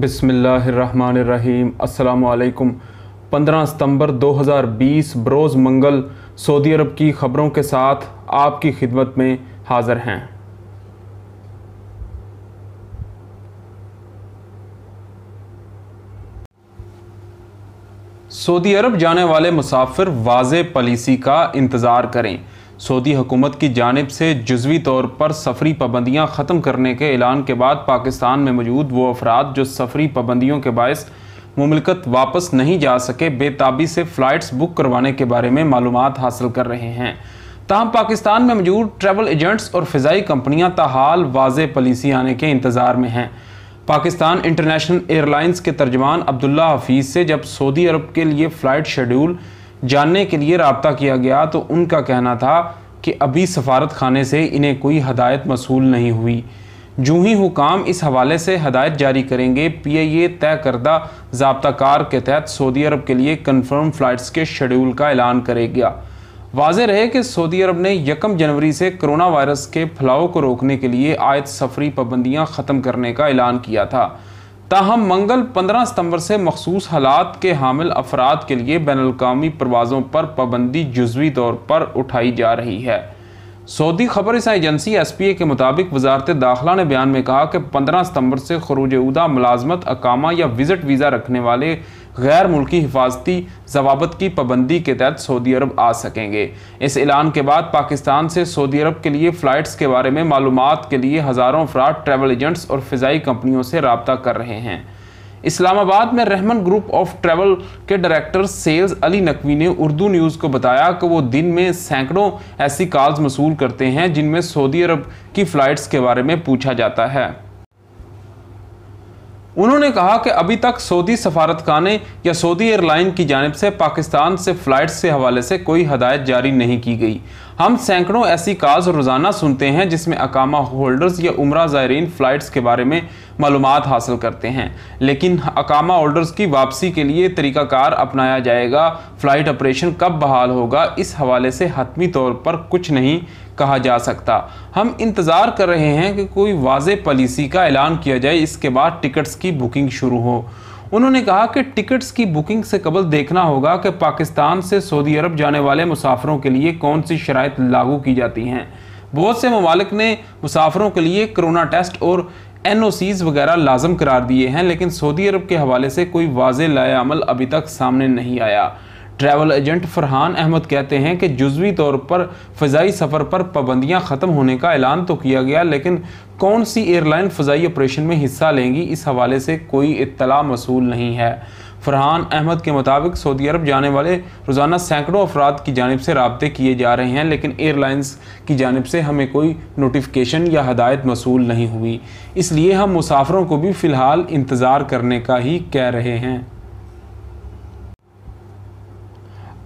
बिसमीम् अल्लाम पंद्रह सितंबर 2020 बरोज़ मंगल सऊदी अरब की ख़बरों के साथ आपकी खिदमत में हाज़र हैं सऊदी अरब जाने वाले मुसाफिर वाज पॉलिसी का इंतज़ार करें सऊदी हुकूमत की जानब से जजवी तौर पर सफरी पाबंदियाँ ख़त्म करने के ऐलान के बाद पाकिस्तान में मौजूद वो अफराद जो सफरी पाबंदियों के बायस ममलकत वापस नहीं जा सके बेताबी से फ़्लाइट्स बुक करवाने के बारे में मालूम हासिल कर रहे हैं तहम पाकिस्तान में मौजूद ट्रेवल एजेंट्स और फ़जाई कंपनियाँ तहाल वाज पॉलिसी आने के इंतज़ार में हैं पाकिस्तान इंटरनेशनल एयरलाइंस के तर्जमान अब्दुल्ला हफीज़ से जब सऊदी अरब के लिए फ़्लाइट शेड्यूल जानने के लिए रबता किया गया तो उनका कहना था कि अभी सफारत खाने से इन्हें कोई हदायत मसूल नहीं हुई जूँ ही हुकाम इस हवाले से हदायत जारी करेंगे पी आई ए तय करदा कार के तहत सऊदी अरब के लिए कन्फर्म फ़्लाइट्स के शेड्यूल का ऐलान करेगा वाज रहे कि सऊदी अरब ने यकम जनवरी से कोरोना वायरस के फैलाव को रोकने के लिए आयद सफरी पाबंदियाँ ख़त्म करने का ऐलान किया था ताहम मंगल पंद्रह सितंबर से मखसूस हालात के हामिल अफराद के लिए बैन अवी परवाज़ों पर पाबंदी जजवी तौर पर उठाई जा रही है सऊदी खबर एजेंसी एस पी ए के मुताबिक वजारत दाखिला ने बयान में कहा कि पंद्रह सितंबर से खरूज उदा मुलाजमत अकामा या विज़िट वीज़ा रखने वाले गैर मुल्की हिफाजती जवाबत की पाबंदी के तहत सऊदी अरब आ सकेंगे इस ऐलान के बाद पाकिस्तान से सऊदी अरब के लिए फ़्लाइट्स के बारे में मालूम के लिए हज़ारों अफराद ट्रैवल एजेंट्स और फ़ाई कंपनियों से रबता कर रहे हैं इस्लामाबाद में रहमन ग्रुप ऑफ ट्रैवल के डायरेक्टर सेल्स अली नकवी ने उर्दू न्यूज़ को बताया कि वो दिन में सैकड़ों ऐसी कॉल्स मसूल करते हैं जिनमें सऊदी अरब की फ़्लाइट्स के बारे में पूछा जाता है उन्होंने कहा कि अभी तक सऊदी सफारतखाने या सऊदी एयरलाइन की जानब से पाकिस्तान से फ़्लाइट के हवाले से कोई हदायत जारी नहीं की गई हम सैकड़ों ऐसी काज रोज़ाना सुनते हैं जिसमें अकामा होल्डर्स या उम्र ज़ायरीन फ़्लाइट्स के बारे में मालूम हासिल करते हैं लेकिन अकामा होल्डर्स की वापसी के लिए तरीक़ाकार अपनाया जाएगा फ़्लाइट ऑपरेशन कब बहाल होगा इस हवाले से हतमी तौर पर कुछ नहीं कहा जा सकता हम इंतज़ार कर रहे हैं कि कोई वाज पॉलिसी का ऐलान किया जाए इसके बाद टिकट्स की बुकिंग शुरू हो उन्होंने कहा कि टिकट्स की बुकिंग से कबल देखना होगा कि पाकिस्तान से सऊदी अरब जाने वाले मुसाफरों के लिए कौन सी शराय लागू की जाती हैं बहुत से ममालिक ने मुसाफरों के लिए कोरोना टेस्ट और एन ओ सीज़ वगैरह लाजम करार दिए हैं लेकिन सऊदी अरब के हवाले से कोई वाज लाया अमल अभी तक सामने नहीं आया ट्रैवल एजेंट फरहान अहमद कहते हैं कि जुजवी तौर पर फ़जाई सफ़र पर पाबंदियाँ ख़त्म होने का ऐलान तो किया गया लेकिन कौन सी एयरलाइन फ़जाई ऑपरेशन में हिस्सा लेंगी इस हवाले से कोई इतला मसूल नहीं है फरहान अहमद के मुताबिक सऊदी अरब जाने वाले रोज़ाना सैकड़ों अफराद की जानब से रबते किए जा रहे हैं लेकिन एयरलाइंस की जानब से हमें कोई नोटिफिकेशन या हदायत मसूल नहीं हुई इसलिए हम मुसाफरों को भी फ़िलहाल इंतज़ार करने का ही कह रहे हैं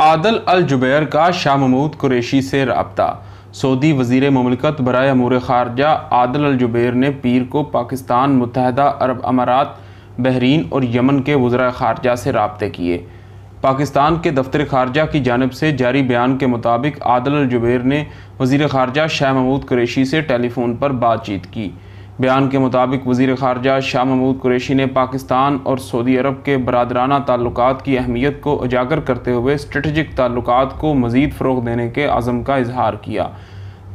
आदल अल जुबैर का शाह महमूद कुरेशी से रबता सऊदी वजीर ममलकत बरए अमूर खारजा आदल अल जुबैर ने पीर को पाकिस्तान मुतहदा अरब अमारात बहरीन और यमन के वज्रा खारजा से रबते किए पाकिस्तान के दफ्तर खारजा की जानब से जारी बयान के मुताबिक आदल अल जुबैर ने वजीर खारजा शाह महमूद कुरेशी से टेलीफोन पर बातचीत की बयान के मुताबिक वजीर खारजा शाह महमूद कुरेशी ने पाकिस्तान और सऊदी अरब के बरदराना ताल्लुक की अहमियत को उजागर करते हुए स्ट्रेटजिक ताल्लुक को मज़ीद फ़रोग देने के आज़म का इजहार किया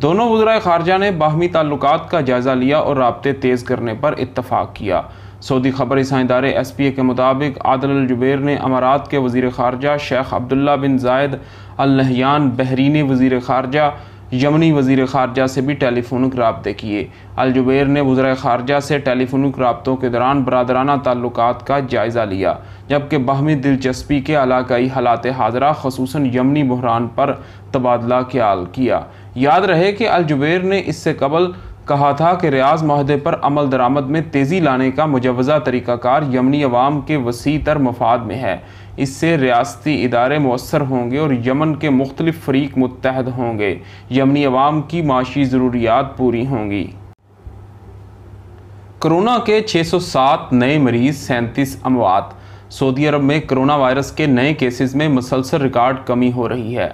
दोनों वजरा खारजा ने बाहमी ताल्लुक का जायज़ा लिया और रबते तेज़ करने पर इतफ़ाक़ किया सऊदी खबर इसाइदारे एस पी ए के मुताबिक आदल जुबैर ने अमारात के वजीर खारजा शेख अब्दुल्ला बिन जायद अलहयान बहरीनी वजीर खारजा यमनी वजीर खारजा से भी टेलीफोनिक रबते किए अलजुबेर ने वजरा खारजा से टेलीफोनिक रबतों के दौरान बरदराना ताल्लुक का जायज़ा लिया जबकि बहमी दिलचस्पी के अलाकई हालात हाजरा खसूस यमनी बहरान पर तबादला ख्याल किया याद रहे कि अलजुबेर ने इससे कबल कहा था कि रियाज माहदे पर अमल दरामद में तेज़ी लाने का मुजवज़ा तरीक़ाकार यमनी अवाम के वसी तर मफाद में है इससे रियाती इदारे मवसर होंगे और यमन के मुख्तलिफ फरीक मुतहद होंगे यमनी अवाम की माशी ज़रूरियात पूरी होंगी कोरोना के 607 नए मरीज़ सैंतीस अमवात सऊदी अरब में कोरोना वायरस के नए केसेस में मुसलसल रिकॉर्ड कमी हो रही है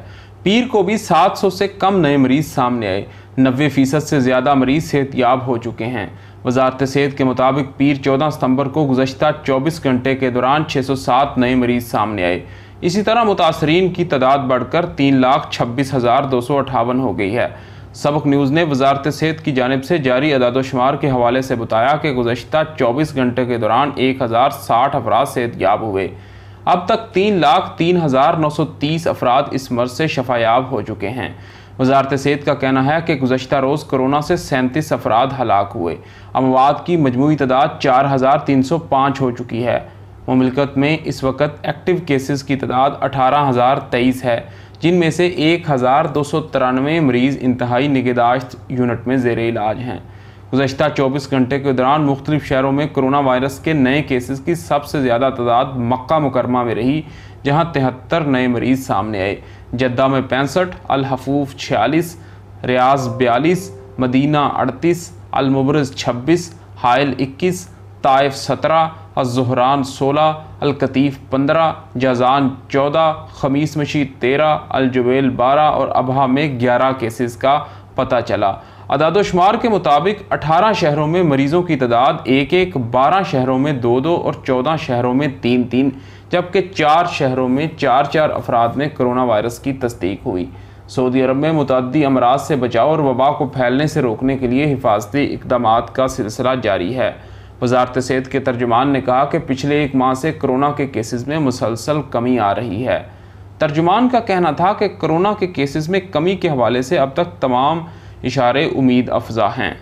पीर को भी 700 से कम नए मरीज़ सामने आए नबे फ़ीसद से ज़्यादा मरीज़ सेहतियाब हो चुके हैं वजारत सेहत के मुताबिक पीर चौदह सितम्बर को गुजशत चौबीस घंटे के दौरान छः सौ सात नए मरीज़ सामने आए इसी तरह मुतासरीन की तादाद बढ़कर तीन लाख छब्बीस हज़ार दो सौ अठावन हो गई है सबक न्यूज़ ने वजारत सेहत की जानब से जारी अदादोशुमार के हवाले से बताया कि गुजशत चौबीस घंटे के दौरान एक हज़ार साठ अफराद याब हुए अब तक तीन लाख तीन हज़ार नौ सौ तीस अफराद इस मर्ज से शफायाब हो चुके हैं वजारत सेहत का कहना है कि गुजशत रोज़ कोरोना से सैंतीस अफराद हलाक हुए अमवाद की मजमू तादाद चार हज़ार तीन सौ पाँच हो चुकी है ममलकत में इस वक्त एक्टिव केसेस की तादाद अठारह हज़ार तेईस है जिनमें से एक हज़ार दो सौ तिरानवे मरीज़ इंतहाई निगहदाश्त यूनिट में जेर इलाज हैं गुजशत चौबीस घंटे के दौरान मुख्तलिफ शहरों में कोरोना वायरस के नए केसेस की सबसे ज़्यादा तादाद मक्का मुकरमा में रही जहाँ तिहत्तर नए मरीज़ सामने आए जद्दा में पैंसठ अलहफूफ छियालीस रियाज बयालीस मदीना अड़तीस अलमुबरज छब्बीस हायल इक्कीस ताइफ सत्रह अजहरान सोलह अलकतीफ़ पंद्रह जजान चौदह खमीस मशी तेरह अलजुबेल बारह और अबहा में ग्यारह केसेस का पता चला अदादोशुमार के मुताबिक 18 शहरों में मरीज़ों की तादाद एक एक बारह शहरों में दो दो और चौदह शहरों में तीन तीन जबकि चार शहरों में चार चार अफराद में करोना वायरस की तस्दीक हुई सऊदी अरब में मुतदी अमराज से बचाव और वबा को फैलने से रोकने के लिए हिफाजती इकदाम का सिलसिला जारी है वजारत सेहत के तर्जुमान ने कहा कि पिछले एक माह से करोना के केसेस में मुसलसल कमी आ रही है तर्जुमान का कहना था कि करोना के केसेस में कमी के हवाले से अब तक तमाम इशारे उम्मीद अफजा हैं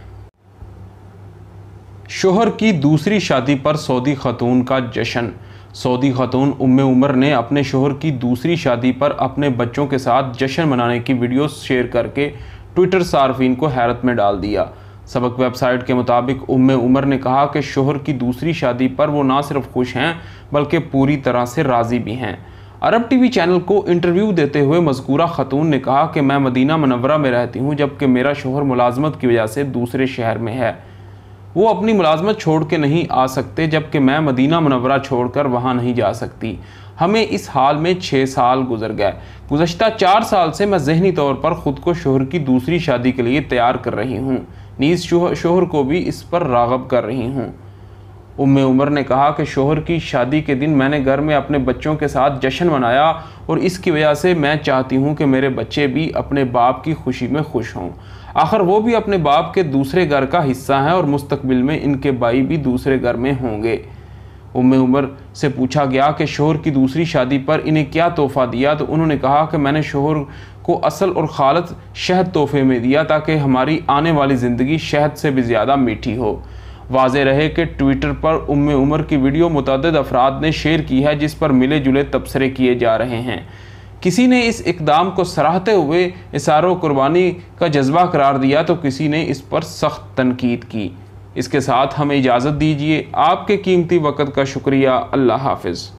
शोहर की दूसरी शादी पर सऊदी खतून का जश्न सऊदी खातून उम उमर ने अपने शोहर की दूसरी शादी पर अपने बच्चों के साथ जश्न मनाने की वीडियो शेयर करके ट्विटर सार्फिन को हैरत में डाल दिया सबक वेबसाइट के मुताबिक उम उमर ने कहा कि शोहर की दूसरी शादी पर वो ना सिर्फ खुश हैं बल्कि पूरी तरह से राज़ी भी हैं अरब टीवी चैनल को इंटरव्यू देते हुए मजकूरा खतून ने कहा कि मैं मदीना मनवरा में रहती हूँ जबकि मेरा शोहर मुलाजमत की वजह से दूसरे शहर में है वो अपनी मुलाजमत छोड़ के नहीं आ सकते जबकि मैं मदीना मनवरा छोड़ कर वहाँ नहीं जा सकती हमें इस हाल में छः साल गुजर गए गुजशत चार साल से मैं जहनी तौर पर ख़ुद को शोहर की दूसरी शादी के लिए तैयार कर रही हूँ नीज़ शोहर को भी इस पर रागब कर रही हूँ उम उमर ने कहा कि शोहर की शादी के दिन मैंने घर में अपने बच्चों के साथ जश्न मनाया और इसकी वजह से मैं चाहती हूँ कि मेरे बच्चे भी अपने बाप की खुशी में खुश हों आखिर वो भी अपने बाप के दूसरे घर का हिस्सा हैं और मुस्तकबिल में इनके भाई भी दूसरे घर में होंगे उम उमर से पूछा गया कि शोहर की दूसरी शादी पर इन्हें क्या तोहफ़ा दिया तो उन्होंने कहा कि मैंने शोहर को असल और खालत शहद तोहफे में दिया ताकि हमारी आने वाली ज़िंदगी शहद से भी ज़्यादा मीठी हो वाज रहे कि ट्विटर पर उम उमर की वीडियो मुतद अफराद ने शेयर की है जिस पर मिले जुले तबसरे किए जा रहे हैं किसी ने इस इकदाम को सराहते हुए इशारों कुर्बानी का जज्बा करार दिया तो किसी ने इस पर सख्त तनकीद की इसके साथ हमें इजाज़त दीजिए आपके कीमती वक़्त का शुक्रिया अल्लाह हाफिज़